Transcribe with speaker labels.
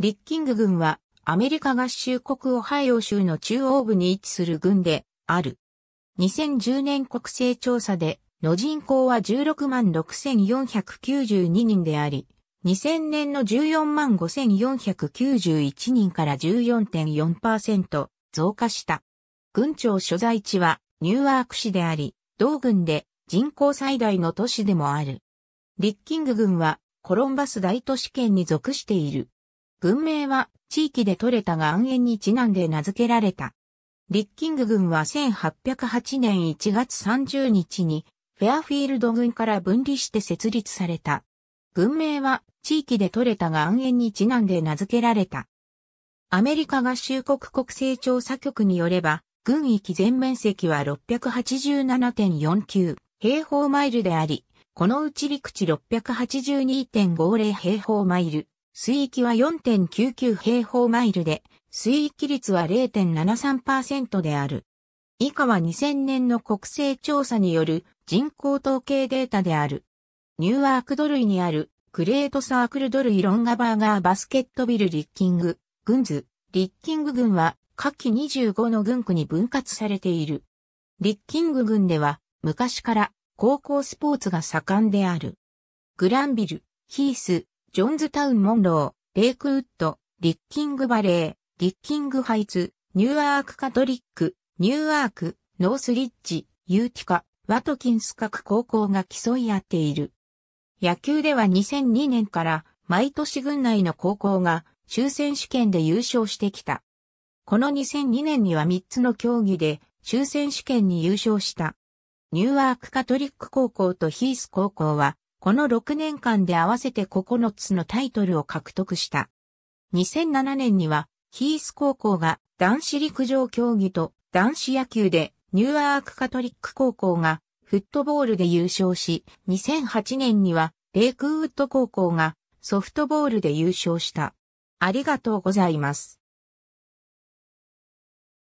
Speaker 1: リッキング軍はアメリカ合衆国オハイオ州の中央部に位置する軍である。2010年国勢調査での人口は16万6492人であり、2000年の14万5491人から14.4%増加した。軍庁所在地はニューワーク市であり、同軍で人口最大の都市でもある。リッキング軍はコロンバス大都市圏に属している。文明は地域で取れた岩塩にちなんで名付けられた。リッキング軍は1808年1月30日にフェアフィールド軍から分離して設立された。文明は地域で取れた岩塩にちなんで名付けられた。アメリカ合衆国国勢調査局によれば、軍域全面積は687.49平方マイルであり、このうち陸地682.50平方マイル、水域は4.99平方マイルで、水域率は0.73%である。以下は2000年の国勢調査による人口統計データである。ニューアークド類にあるクレートサークルド類ロンガバーガーバスケットビルリッキング、軍図、リッキング軍は下記25の軍区に分割されている。リッキング軍では昔から高校スポーツが盛んである。グランビル、ヒース、ジョンズタウンモンロー、レイクウッド、リッキングバレー、リッキングハイツ、ニューアークカトリック、ニューアーク、ノースリッジ、ユーティカ、ワトキンス各高校が競い合っている。野球では2002年から毎年軍内の高校が州選手権で優勝してきた。この2002年には3つの競技で州選手権に優勝した。ニューアークカトリック高校とヒース高校はこの6年間で合わせて9つのタイトルを獲得した。2007年には、ヒース高校が男子陸上競技と男子野球でニューアークカトリック高校がフットボールで優勝し、2008年にはレイクウッド高校がソフトボールで優勝した。ありがとうございます。